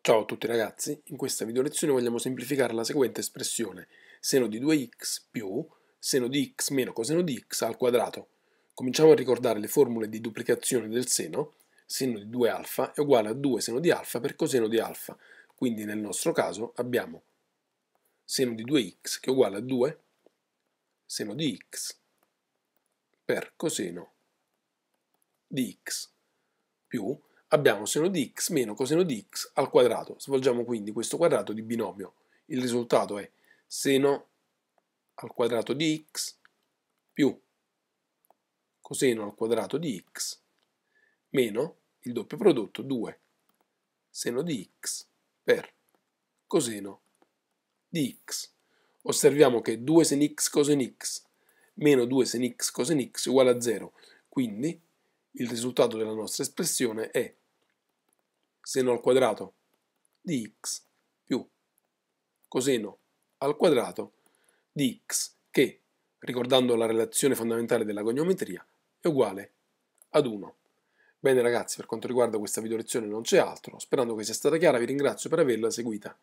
Ciao a tutti ragazzi, in questa video lezione vogliamo semplificare la seguente espressione seno di 2x più seno di x meno coseno di x al quadrato. Cominciamo a ricordare le formule di duplicazione del seno, seno di 2 α è uguale a 2 seno di alfa per coseno di alfa, quindi nel nostro caso abbiamo seno di 2x che è uguale a 2 seno di x per coseno di x più abbiamo seno di x meno coseno di x al quadrato. Svolgiamo quindi questo quadrato di binomio. Il risultato è seno al quadrato di x più coseno al quadrato di x meno il doppio prodotto 2 seno di x per coseno di x. Osserviamo che 2 sen x cosen x meno 2 sen x cosen x uguale a 0, quindi il risultato della nostra espressione è seno al quadrato di x più coseno al quadrato di x che, ricordando la relazione fondamentale della goniometria, è uguale ad 1. Bene ragazzi, per quanto riguarda questa video lezione non c'è altro, sperando che sia stata chiara vi ringrazio per averla seguita.